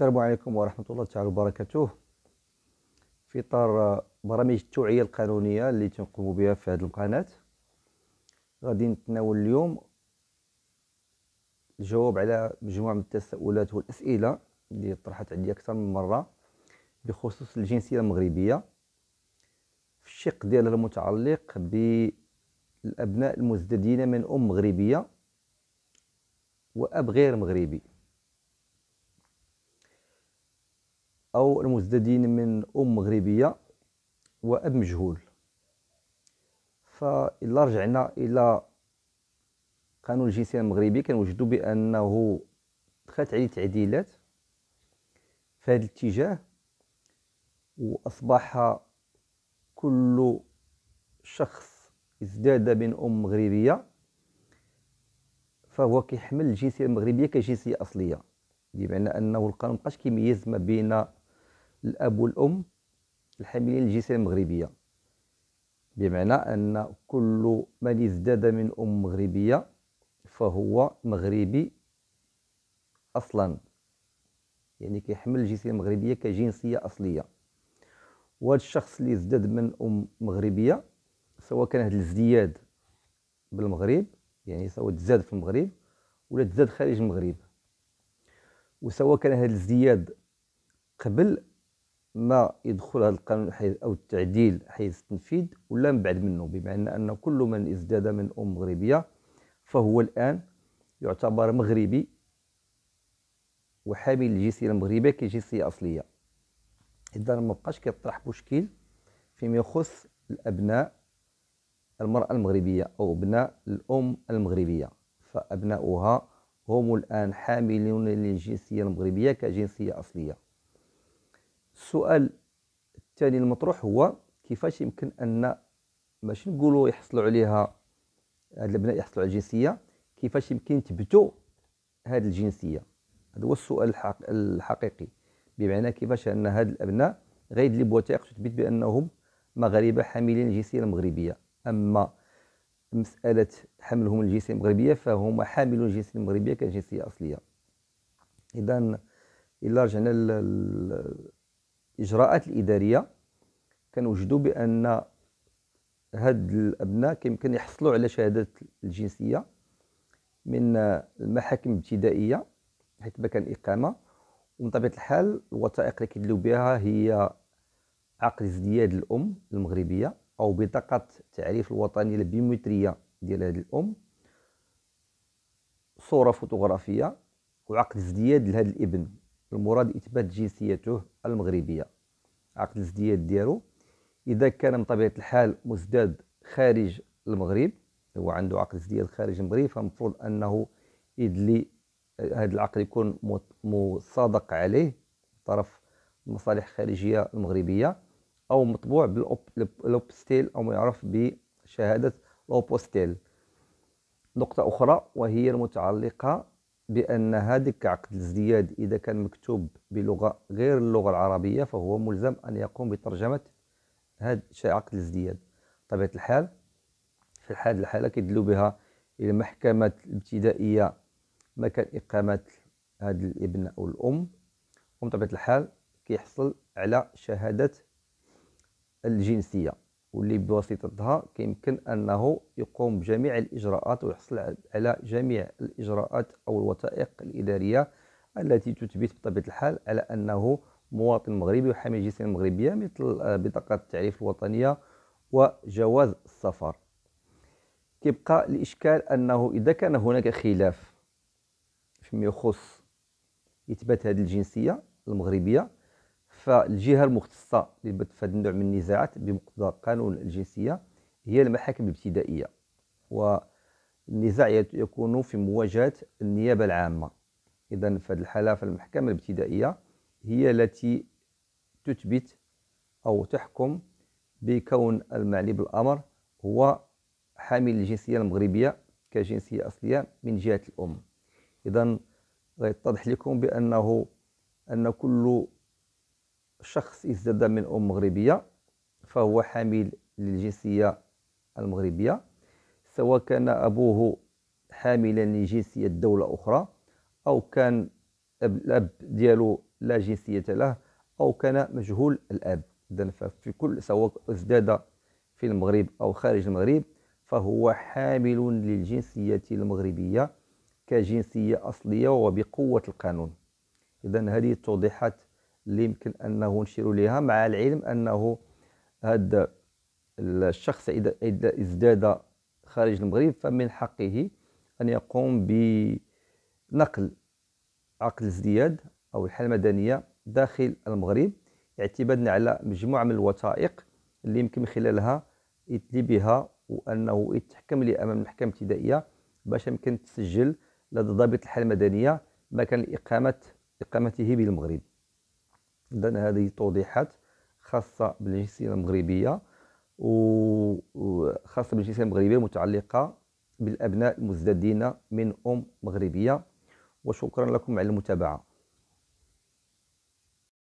السلام عليكم ورحمة الله تعالى وبركاته في إطار برامج التوعية القانونية اللي تنقوم بها في هذه القناة غادي نتناول اليوم الجواب على مجموعة من التساؤلات والأسئلة اللي طرحت عندي أكثر من مرة بخصوص الجنسية المغربية في الشق ديالها المتعلق بالأبناء المزددين من أم مغربية وأب غير مغربي أو المزدادين من أم مغربية وأب مجهول فإلا رجعنا إلى قانون الجنسية المغربي كنوجدو بأنه دخلت عليه تعديلات في هذا الاتجاه وأصبح كل شخص ازداد من أم مغربية فهو كيحمل الجنسية المغربية كجنسية أصلية بمعنى أنه القانون مبقاش كيميز ما بين الاب والام الحاملين الجنسيه المغربيه بمعنى ان كل من ازداد من ام مغربيه فهو مغربي اصلا يعني كيحمل الجنسيه المغربيه كجنسيه اصليه وهذا الشخص اللي ازداد من ام مغربيه سواء كان هذا الازدياد بالمغرب يعني سواء تزاد في المغرب ولا تزاد خارج المغرب وسواء كان هذا الازدياد قبل ما يدخل هذا القانون حيث أو التعديل حيث التنفيذ ولا من بعد منه بمعنى أن كل من ازداد من أم مغربية فهو الآن يعتبر مغربي وحامل الجنسية المغربية كجنسية أصلية إذا ما بقاش كيطرح مشكل فيما يخص الأبناء المرأة المغربية أو أبناء الأم المغربية فأبناؤها هم الآن حاملون للجنسية المغربية كجنسية أصلية السؤال الثاني المطروح هو كيفاش يمكن ان ماشي نقولوا يحصلوا عليها هاد الابناء يحصلوا على الجنسيه كيفاش يمكن يثبتوا هاد الجنسيه هذا هو السؤال الحق... الحقيقي بمعنى كيفاش ان هاد الابناء غيدلي بوثائق تثبت بانهم مغاربه حاملين الجنسيه المغربيه اما مساله حملهم الجنسيه المغربيه فهم حاملون الجنسيه المغربيه كجنسيه اصليه اذا الا رجعنا الاجراءات الاداريه كنوجدوا بان هاد الابناء كيمكن يحصلوا على شهاده الجنسيه من المحاكم الابتدائيه حيت كان اقامه ومن طبيعه الحال الوثائق اللي كيدلوا بها هي عقد ازدياد الام المغربيه او بطاقه التعريف الوطنيه البيومتريه ديال هذه الام صوره فوتوغرافيه وعقد ازدياد لهذا الابن المراد إثبات جنسيته المغربية عقد الازدياد ديالو إذا كان من طبيعة الحال مزداد خارج المغرب هو عنده عقد ازدياد خارج المغرب فالمفروض أنه يدلي آه، هذا العقد يكون مصادق عليه طرف المصالح الخارجية المغربية أو مطبوع بالأوبستيل أو ما يعرف بشهادة لوبوستيل نقطة أخرى وهي المتعلقة بأن هذاك عقد الازدياد إذا كان مكتوب بلغة غير اللغة العربية فهو ملزم أن يقوم بترجمة هذا عقد الازدياد طبيعة الحال في حال الحالة كيدلو بها إلى محكمة الابتدائية مكان إقامة هذا الابن أو الأم وبطبيعة الحال كيحصل على شهادة الجنسية واللي بواسطتها كيمكن انه يقوم بجميع الاجراءات ويحصل على جميع الاجراءات او الوثائق الاداريه التي تثبت بطبيعه الحال على انه مواطن مغربي وحامل الجنسيه المغربيه مثل بطاقه التعريف الوطنيه وجواز السفر كيبقى الاشكال انه اذا كان هناك خلاف فيما يخص اثبات هذه الجنسيه المغربيه فالجهه المختصه لبث هذا النوع من النزاعات بمقتضى قانون الجنسيه هي المحاكم الابتدائيه والنزاع يكون في مواجهه النيابه العامه اذا في هذه الحاله فالمحكمه الابتدائيه هي التي تثبت او تحكم بكون المعني بالامر هو حامل الجنسيه المغربيه كجنسيه اصليه من جهه الام اذا غيتضح لكم بانه ان كل شخص ازداد من أم مغربية فهو حامل للجنسية المغربية سواء كان أبوه حاملا لجنسية دولة أخرى أو كان الأب ديالو لا جنسية له أو كان مجهول الأب اذا ففي كل سواء ازداد في المغرب أو خارج المغرب فهو حامل للجنسية المغربية كجنسية أصلية وبقوة القانون إذا هذه توضيحات اللي يمكن انه نشير ليها مع العلم انه هذا الشخص اذا ازداد خارج المغرب فمن حقه ان يقوم بنقل عقد الازدياد او الحاله المدنيه داخل المغرب اعتمادا على مجموعه من الوثائق اللي يمكن من خلالها يتلي بها وانه يتحكم لي امام المحكمه الابتدائيه باش يمكن تسجل لدى ضابط الحاله المدنيه مكان اقامه اقامته بالمغرب اذا هذه توضيحات خاصة بالجنسية المغربية وخاصة بالجنسية المغربية متعلقة بالأبناء المزدادين من أم مغربية وشكرا لكم على المتابعة